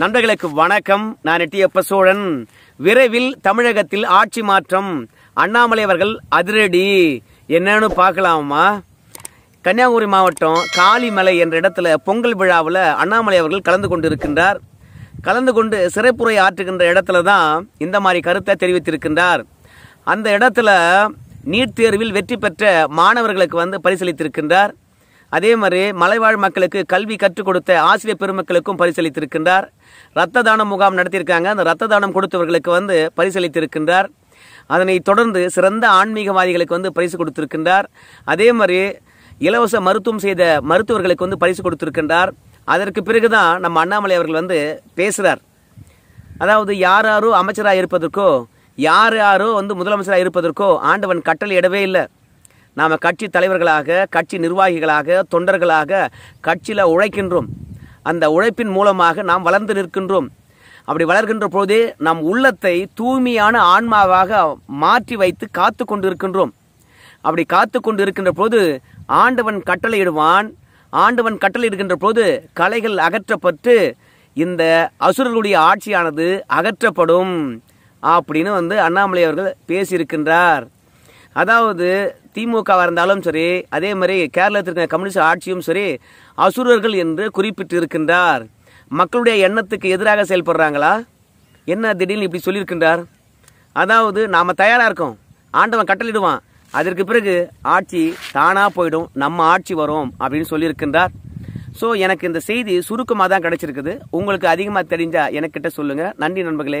நண்பர்களுக்கு வணக்கம் நான் எட்டியப்ப சோழன் விரைவில் தமிழகத்தில் ஆட்சி மாற்றம் அண்ணாமலை அவர்கள் அதிரடி என்னன்னு பார்க்கலாமா கன்னியாகுமரி மாவட்டம் காளிமலை என்ற இடத்துல பொங்கல் விழாவில் அண்ணாமலை அவர்கள் கலந்து கொண்டு இருக்கின்றார் கலந்து கொண்டு சிறைப்புரை ஆற்றுகின்ற இடத்துல தான் இந்த மாதிரி கருத்தை தெரிவித்திருக்கின்றார் அந்த இடத்துல நீட் தேர்வில் வெற்றி பெற்ற மாணவர்களுக்கு வந்து பரிசளித்திருக்கின்றார் அதே மாதிரி மலைவாழ் மக்களுக்கு கல்வி கற்றுக் கொடுத்த ஆசிரியர் பெருமக்களுக்கும் பரிசளித்திருக்கின்றார் ரத்த தான முகாம் நடத்தியிருக்காங்க அந்த ரத்த தானம் கொடுத்தவர்களுக்கு வந்து பரிசளித்திருக்கின்றார் அதனை தொடர்ந்து சிறந்த ஆன்மீகவாதிகளுக்கு வந்து பரிசு கொடுத்திருக்கின்றார் அதே மாதிரி இலவச மருத்துவம் செய்த மருத்துவர்களுக்கு வந்து பரிசு கொடுத்திருக்கின்றார் அதற்கு பிறகுதான் நம்ம அண்ணாமலை அவர்கள் வந்து பேசுகிறார் அதாவது யார் யாரோ அமைச்சராக இருப்பதற்கோ யார் யாரோ வந்து முதலமைச்சராக இருப்பதற்கோ ஆண்டவன் கட்டளை இடவே இல்லை நாம் கட்சி தலைவர்களாக கட்சி நிர்வாகிகளாக தொண்டர்களாக கட்சியில் உழைக்கின்றோம் அந்த உழைப்பின் மூலமாக நாம் வளர்ந்து நிற்கின்றோம் அப்படி வளர்கின்ற பொழுது நம் உள்ளத்தை தூய்மையான ஆன்மாவாக மாற்றி வைத்து காத்து கொண்டிருக்கின்றோம் இருக்கின்றோம் அப்படி காத்து கொண்டு இருக்கின்ற போது ஆண்டவன் கட்டளையிடுவான் ஆண்டவன் கட்டளையிடுகின்ற போது கலைகள் அகற்றப்பட்டு இந்த அசுரர்களுடைய ஆட்சியானது அகற்றப்படும் அப்படின்னு வந்து அண்ணாமலை அவர்கள் பேசியிருக்கின்றார் அதாவது திமுகவாக இருந்தாலும் சரி அதே மாதிரி கேரளத்தில் இருக்கிற கம்யூனிஸ்ட் ஆட்சியும் சரி அசுரர்கள் என்று குறிப்பிட்டு இருக்கின்றார் மக்களுடைய எண்ணத்துக்கு எதிராக செயல்படுறாங்களா என்ன திடீர்னு இப்படி சொல்லியிருக்கின்றார் அதாவது நாம் தயாராக இருக்கோம் ஆண்டவன் கட்டளிடுவான் அதற்கு பிறகு ஆட்சி தானாக போயிடும் நம்ம ஆட்சி வரும் அப்படின்னு சொல்லியிருக்கின்றார் ஸோ எனக்கு இந்த செய்தி சுருக்கமாக தான் கிடச்சிருக்குது உங்களுக்கு அதிகமாக தெரிஞ்சால் எனக்கிட்ட சொல்லுங்கள் நன்றி நண்பர்களே